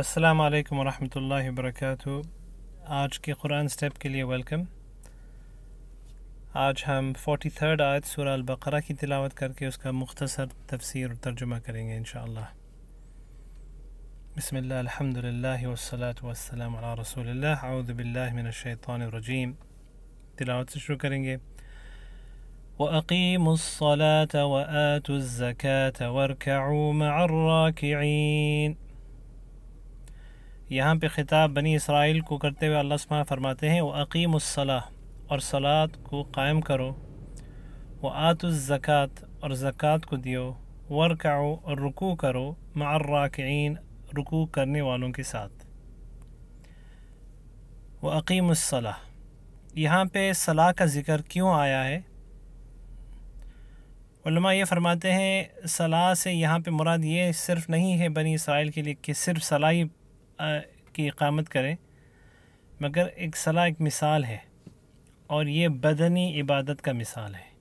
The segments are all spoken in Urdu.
अस्सलाम वालेकुम रहमतुल्लाहि वबरकातु आज के कुरान स्टेप के लिए वेलकम आज हम 43 आयत सूरह अल-बकरा की तिलावत करके उसका मुख्तसर तफसीर और तर्जुमा करेंगे इंशाल्लाह बिस्मिल्लाह अल्हम्दुलिल्लाह वस्सलातु वस्सलाम अला रसूलिल्लाह औज़ु बिल्लाहि मिनश शैतानिर रजीम तिलावत से शुरू करेंगे وأقيموا الصلاة وآتوا الزكاة واركعوا مع الراكعين یہاں پہ خطاب بنی اسرائیل کو کرتے ہوئے اللہ سبحانہ فرماتے ہیں وہ عقیم الصلاح اور صلاح کو قائم کرو وہ آت الزط اور زکوٰۃ کو دیو ورک آؤ اور رکوع کرو مراکین رکو کرنے والوں کے ساتھ وہ عقیم الصلاح یہاں پہ صلاح کا ذکر کیوں آیا ہے علماء یہ فرماتے ہیں صلاح سے یہاں پہ مراد یہ صرف نہیں ہے بنی اسرائیل کے لیے کہ صرف صلاحی کی اقامت کرے مگر ایک صلاح ایک مثال ہے اور یہ بدنی عبادت کا مثال ہے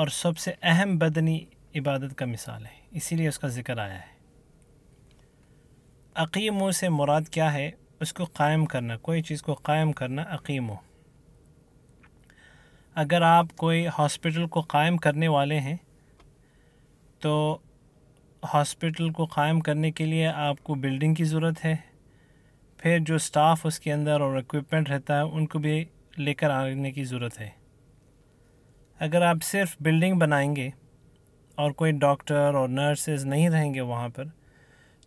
اور سب سے اہم بدنی عبادت کا مثال ہے اسی لیے اس کا ذکر آیا ہے عقیموں سے مراد کیا ہے اس کو قائم کرنا کوئی چیز کو قائم کرنا عقیم اگر آپ کوئی ہاسپٹل کو قائم کرنے والے ہیں تو ہاسپٹل کو قائم کرنے کے لیے آپ کو بلڈنگ کی ضرورت ہے پھر جو سٹاف اس کے اندر اور اکوپمنٹ رہتا ہے ان کو بھی لے کر آنے کی ضرورت ہے اگر آپ صرف بلڈنگ بنائیں گے اور کوئی ڈاکٹر اور نرسز نہیں رہیں گے وہاں پر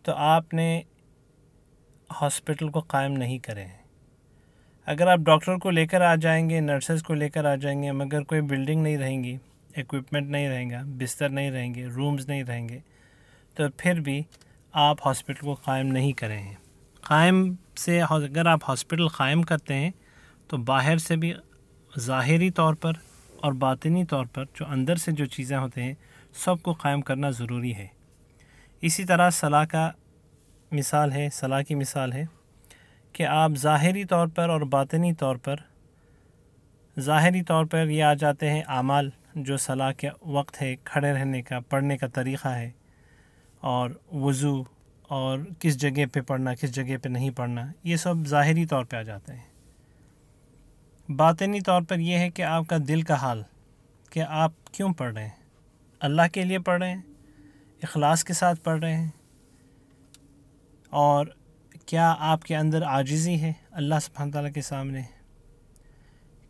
تو آپ نے ہاسپٹل کو قائم نہیں کرے ہیں اگر آپ ڈاکٹر کو لے کر آ جائیں گے نرسز کو لے کر آ جائیں گے مگر کوئی بلڈنگ نہیں رہیں گی ایکوپمنٹ نہیں رہیں گا بستر نہیں رہیں گے رومز نہیں رہیں گے تو پھر بھی آپ ہاسپٹل کو قائم نہیں کریں قائم سے اگر آپ ہاسپٹل قائم کرتے ہیں تو باہر سے بھی ظاہری طور پر اور باطنی طور پر جو اندر سے جو چیزیں ہوتے ہیں سب کو قائم کرنا ضروری ہے اسی طرح صلاح کا مثال ہے صلاح کی مثال ہے کہ آپ ظاہری طور پر اور باطنی طور پر ظاہری طور پر یہ آ جاتے ہیں اعمال جو صلاح کے وقت ہے کھڑے رہنے کا پڑھنے کا طریقہ ہے اور وضو اور کس جگہ پہ پڑھنا کس جگہ پہ نہیں پڑھنا یہ سب ظاہری طور پہ آ جاتے ہیں باطنی طور پر یہ ہے کہ آپ کا دل کا حال کہ آپ کیوں پڑھ رہے ہیں اللہ کے لیے پڑھ رہے ہیں اخلاص کے ساتھ پڑھ رہے ہیں اور کیا آپ کے اندر عاجزی ہے اللہ سبحانہ تعالیٰ کے سامنے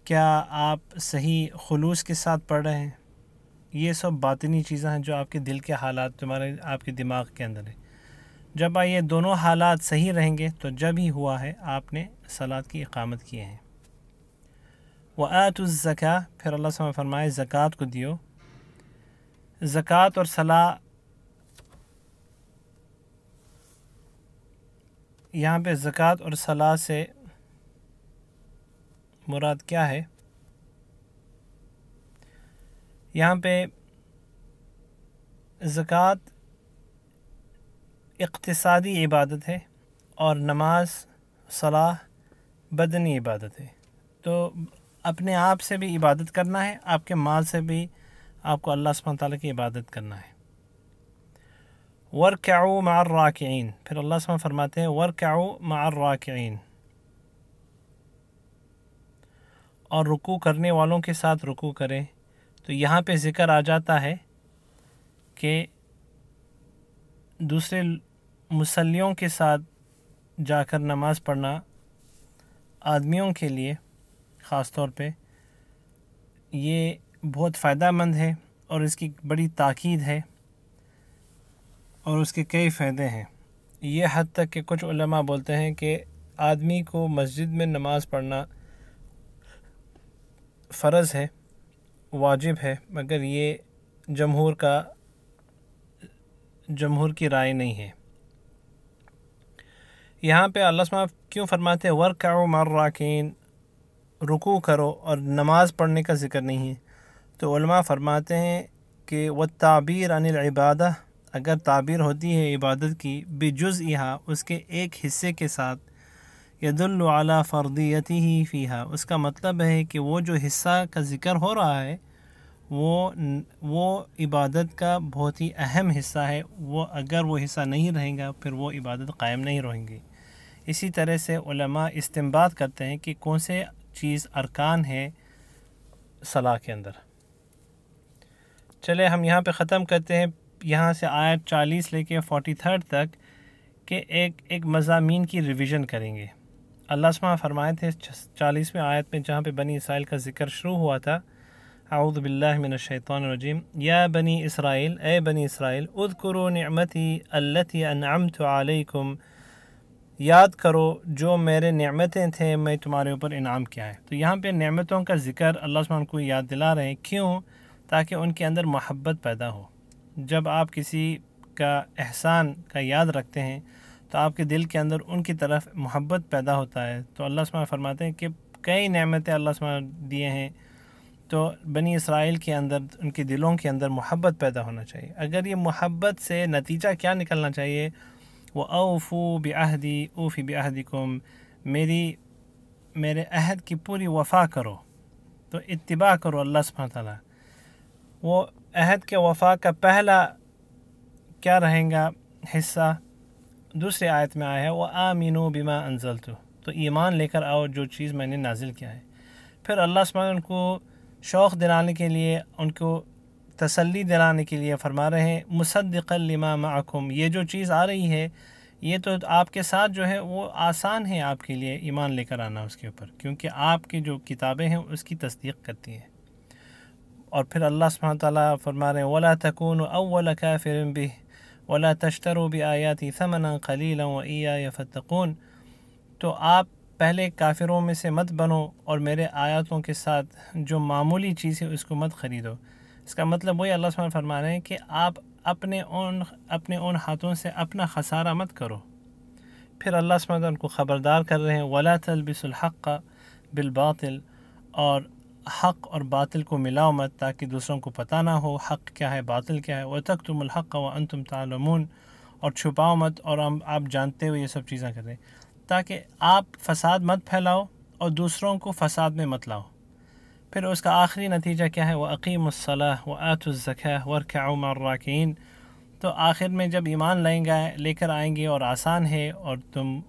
کیا آپ صحیح خلوص کے ساتھ پڑھ رہے ہیں یہ سب باطنی چیزیں ہیں جو آپ کے دل کے حالات تمہارے آپ کے دماغ کے اندر ہیں جب آئیے یہ دونوں حالات صحیح رہیں گے تو جب ہی ہوا ہے آپ نے صلاح کی اقامت کیے ہیں وہ آس الزکا پھر اللہ سے فرمائے زکوٰۃ کو دیو زکوٰۃ اور صلاح یہاں پہ زکوٰۃ اور صلاح سے مراد کیا ہے یہاں پہ زکوٰۃ اقتصادی عبادت ہے اور نماز صلاح بدنی عبادت ہے تو اپنے آپ سے بھی عبادت کرنا ہے آپ کے مال سے بھی آپ کو اللہ سبحانہ تعالیٰ کی عبادت کرنا ہے ورکعو مع الراکعین پھر اللہ سبحانہ فرماتے ہیں ورکعو مع الراکعین اور رکوع کرنے والوں کے ساتھ رکوع کریں تو یہاں پہ ذکر آ جاتا ہے کہ دوسرے مسلیوں کے ساتھ جا کر نماز پڑھنا آدمیوں کے لیے خاص طور پہ یہ بہت فائدہ مند ہے اور اس کی بڑی تاکید ہے اور اس کے کئی فائدے ہیں یہ حد تک کہ کچھ علماء بولتے ہیں کہ آدمی کو مسجد میں نماز پڑھنا فرض ہے واجب ہے مگر یہ جمہور کا جمہور کی رائے نہیں ہے یہاں پہ اللہ الما کیوں فرماتے ہیں ورکاؤ مراکین رکو کرو اور نماز پڑھنے کا ذکر نہیں ہے تو علماء فرماتے ہیں کہ وہ تعبیر العبادہ اگر تعبیر ہوتی ہے عبادت کی بھی اس کے ایک حصے کے ساتھ ید الاع فردیتی ہی فیحا اس کا مطلب ہے کہ وہ جو حصہ کا ذکر ہو رہا ہے وہ وہ عبادت کا بہت ہی اہم حصہ ہے وہ اگر وہ حصہ نہیں رہیں گا پھر وہ عبادت قائم نہیں رہیں گی اسی طرح سے علماء استمباد کرتے ہیں کہ کون سے چیز ارکان ہے صلاح کے اندر چلے ہم یہاں پہ ختم کرتے ہیں یہاں سے آیت چالیس لے کے فورٹی تھرڈ تک کہ ایک ایک مضامین کی ریویژن کریں گے اللہ سما فرمائے تھے چالیسویں آیت میں جہاں پہ بنی اسرائیل کا ذکر شروع ہوا تھا اعوذ باللہ من الشیطان الرجیم یا بنی اسرائیل اے بنی اسرائیل اذکرو نعمتی اللتی انعمت علیکم یاد کرو جو میرے نعمتیں تھے میں تمہارے اوپر انعام کیا ہے تو یہاں پہ نعمتوں کا ذکر اللہ عمل کو یاد دلا رہے ہیں کیوں تاکہ ان کے اندر محبت پیدا ہو جب آپ کسی کا احسان کا یاد رکھتے ہیں تو آپ کے دل کے اندر ان کی طرف محبت پیدا ہوتا ہے تو اللہ وسلم فرماتے ہیں کہ کئی نعمتیں اللہ و دیے ہیں تو بنی اسرائیل کے اندر ان کے دلوں کے اندر محبت پیدا ہونا چاہیے اگر یہ محبت سے نتیجہ کیا نکلنا چاہیے وہ اوفو بہدی اوفی بے میری میرے عہد کی پوری وفا کرو تو اتباع کرو اللہ سبحانہ تعالیٰ وہ عہد کے وفا کا پہلا کیا رہیں گا حصہ دوسرے آیت میں آیا ہے وہ آمین و بیما انزل تو ایمان لے کر آؤ جو چیز میں نے نازل کیا ہے پھر اللہ سمان ان کو شوق دلانے کے لیے ان کو تسلی دلانے کے لیے فرما رہے ہیں مصدق لما معکم یہ جو چیز آ رہی ہے یہ تو آپ کے ساتھ جو ہے وہ آسان ہے آپ کے لیے ایمان لے کر آنا اس کے اوپر کیونکہ آپ کی جو کتابیں ہیں اس کی تصدیق کرتی ہیں اور پھر اللہ تعالیٰ فرما رہے ہیں ولا تکون اول اولا کہ فرم ولا تشتر و بھی آیاتی سمنا و عیا یا فتقون تو آپ پہلے کافروں میں سے مت بنو اور میرے آیاتوں کے ساتھ جو معمولی چیز ہے اس کو مت خریدو اس کا مطلب وہی اللہ سمان فرما رہے ہیں کہ آپ اپنے اون اپنے اون ہاتھوں سے اپنا خسارہ مت کرو پھر اللہ ان کو خبردار کر رہے ہیں ولا تلبس الحق بالباطل اور حق اور باطل کو ملاؤ مت تاکہ دوسروں کو پتہ نہ ہو حق کیا ہے باطل کیا ہے وہ تک تم الحق و ان تم تعلمون اور چھپاؤ مت اور آپ جانتے ہوئے یہ سب چیزیں کریں تاکہ آپ فساد مت پھیلاؤ اور دوسروں کو فساد میں مت لاؤ پھر اس کا آخری نتیجہ کیا ہے وہ عقیم الصلاح و عت الزخ ورق عمر تو آخر میں جب ایمان لیں گے لے کر آئیں گے اور آسان ہے اور تم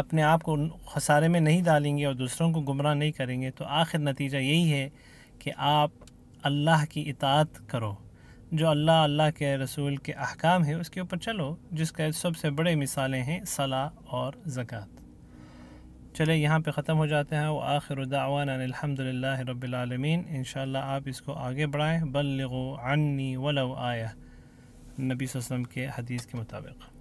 اپنے آپ کو خسارے میں نہیں ڈالیں گے اور دوسروں کو گمراہ نہیں کریں گے تو آخر نتیجہ یہی ہے کہ آپ اللہ کی اطاعت کرو جو اللہ اللہ کے رسول کے احکام ہیں اس کے اوپر چلو جس کا سب سے بڑے مثالیں ہیں صلاح اور زکوٰۃ چلے یہاں پہ ختم ہو جاتے ہیں وہ آخر دعوانا الحمد للہ رب العالمین انشاءاللہ آپ اس کو آگے بڑھائیں بلغو عنی ولو آیا نبی صلی اللہ علیہ وسلم کے حدیث کے مطابق